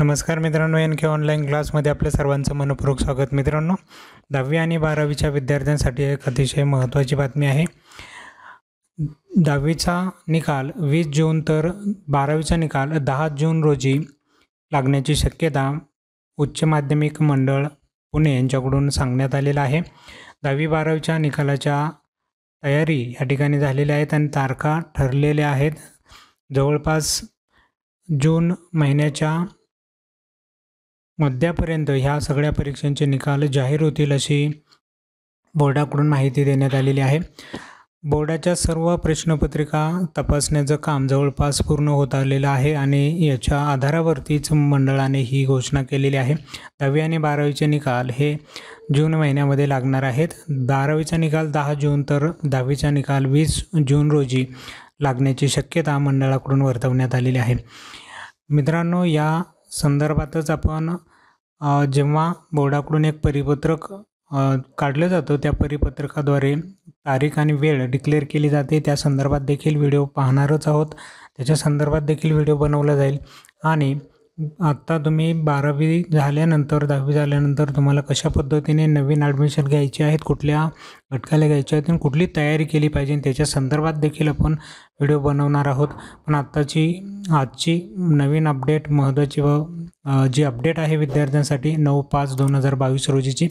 नमस्कार मित्रांनो एन के ऑनलाईन क्लासमध्ये आपल्या सर्वांचं मनपूर्वक स्वागत मित्रांनो दहावी आणि बारावीच्या विद्यार्थ्यांसाठी एक अतिशय महत्त्वाची बातमी आहे दहावीचा निकाल वीस जून तर बारावीचा निकाल दहा जून रोजी लागण्याची शक्यता उच्च माध्यमिक मंडळ पुणे यांच्याकडून सांगण्यात आलेलं आहे दहावी बारावीच्या निकालाच्या तयारी या ठिकाणी झालेल्या आहेत आणि तारखा ठरलेल्या आहेत जवळपास जून महिन्याच्या मध्यापर्यंत ह्या सगळ्या परीक्षांचे निकाल जाहीर होतील अशी बोर्डाकडून माहिती देण्यात आलेली आहे बोर्डाच्या सर्व प्रश्नपत्रिका तपासण्याचं काम जवळपास पूर्ण होत आलेलं आहे आणि याच्या आधारावरतीच मंडळाने ही घोषणा केलेली आहे दहावी आणि बारावीचे निकाल हे जून महिन्यामध्ये लागणार आहेत बारावीचा निकाल दहा जून तर दहावीचा निकाल वीस जून रोजी लागण्याची शक्यता मंडळाकडून वर्तवण्यात आलेली आहे मित्रांनो या संदर्भातच आपण जेव्हा बोर्डाकडून एक परिपत्रक काढलं जातं त्या परिपत्रकाद्वारे तारीख आणि वेळ डिक्लेअर केली जाते त्या संदर्भात देखील व्हिडिओ पाहणारच आहोत त्याच्या संदर्भात देखील व्हिडिओ बनवला जाईल आणि आत्ता तुम्ही बारावी झाल्यानंतर दहावी झाल्यानंतर तुम्हाला कशा पद्धतीने नवीन ॲडमिशन घ्यायची आहेत कुठल्या घटकाला घ्यायच्या आहेत आणि कुठली तयारी केली पाहिजे त्याच्या संदर्भात देखील आपण व्हिडिओ बनवणार आहोत पण आत्ताची आजची नवीन अपडेट महत्त्वाची व जी अपडेट आहे विद्यार्थ्यांसाठी नऊ पाच दोन हजार बावीस रोजीची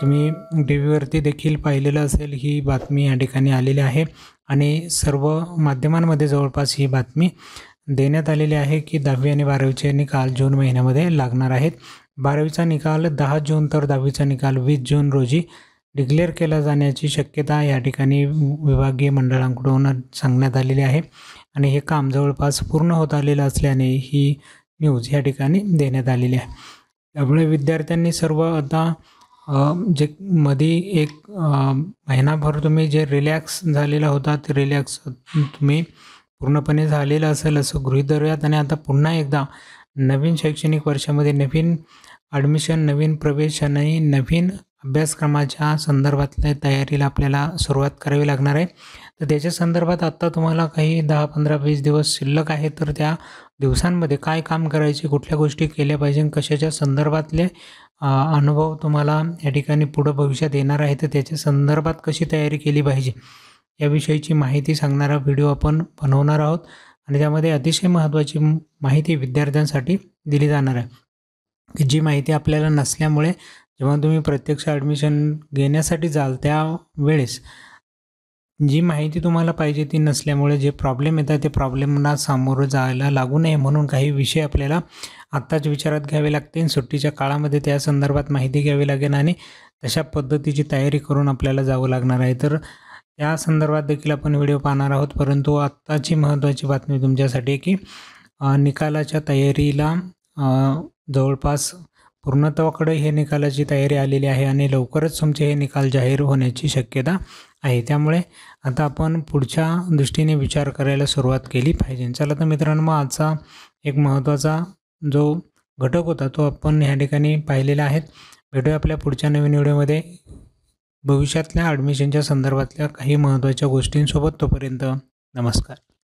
तुम्ही टी व्हीवरती देखील पाहिलेलं असेल ही बातमी या ठिकाणी आलेली आहे आणि सर्व माध्यमांमध्ये जवळपास ही बातमी देण्यात आलेली आहे की दहावी आणि बारावीचे निकाल जून महिन्यामध्ये लागणार आहेत बारावीचा निकाल दहा जून तर दहावीचा निकाल वीस जून रोजी डिक्लेअर केला जाण्याची शक्यता या ठिकाणी विभागीय मंडळांकडून सांगण्यात आलेली आहे आणि हे काम जवळपास पूर्ण होत आलेलं असल्याने ही न्यूज या ठिकाणी देण्यात आलेली आहे त्यामुळे विद्यार्थ्यांनी सर्व आता जे मधी एक महिनाभर तुम्ही जे रिलॅक्स झालेला होता ते रिलॅक्स तुम्ही पूर्णपणे झालेलं असेल असं गृहीत धरूयात आणि आता पुन्हा एकदा नवीन शैक्षणिक वर्षामध्ये नवीन ॲडमिशन नवीन प्रवेश आणि नवीन अभ्यासक्रमाच्या संदर्भातल्या तयारीला आपल्याला सुरुवात करावी लागणार आहे तर त्याच्या संदर्भात आत्ता तुम्हाला काही दहा पंधरा वीस दिवस शिल्लक आहे तर त्या दिवसांमध्ये काय काम करायचे कुठल्या गोष्टी केल्या पाहिजे कशाच्या संदर्भातले अनुभव तुम्हाला या ठिकाणी पुढं भविष्यात येणार आहे तर त्याच्या संदर्भात कशी तयारी केली पाहिजे याविषयीची माहिती सांगणारा व्हिडिओ आपण बनवणार आहोत आणि त्यामध्ये अतिशय महत्त्वाची माहिती विद्यार्थ्यांसाठी दिली जाणार आहे की जी माहिती आपल्याला नसल्यामुळे जेव्हा तुम्ही प्रत्यक्ष ॲडमिशन घेण्यासाठी जाल त्या वेळेस जी माहिती तुम्हाला पाहिजे ती नसल्यामुळे जे प्रॉब्लेम येतात ते प्रॉब्लेमना सामोरं जायला लागू नये म्हणून काही विषय आपल्याला आत्ताच विचारात घ्यावे लागतील सुट्टीच्या काळामध्ये त्या संदर्भात माहिती घ्यावी लागेल आणि तशा पद्धतीची तयारी करून आपल्याला जावं लागणार आहे तर त्या संदर्भात देखील आपण व्हिडिओ पाहणार आहोत परंतु आत्ताची महत्त्वाची बातमी तुमच्यासाठी की निकालाच्या तयारीला जवळपास पूर्णत्वाकडे हे निकालाची तयारी आलेली आहे आणि लवकरच तुमचे हे निकाल जाहीर होण्याची शक्यता आहे त्यामुळे आता आपण पुढच्या दृष्टीने विचार करायला सुरुवात केली पाहिजे चला तर मित्रांनो आजचा एक महत्त्वाचा जो घटक होता तो आपण ह्या ठिकाणी पाहिलेला आहे भेटूया आपल्या पुढच्या नवीन व्हिडिओमध्ये भविष्यातल्या ॲडमिशनच्या संदर्भातल्या काही महत्त्वाच्या गोष्टींसोबत तोपर्यंत नमस्कार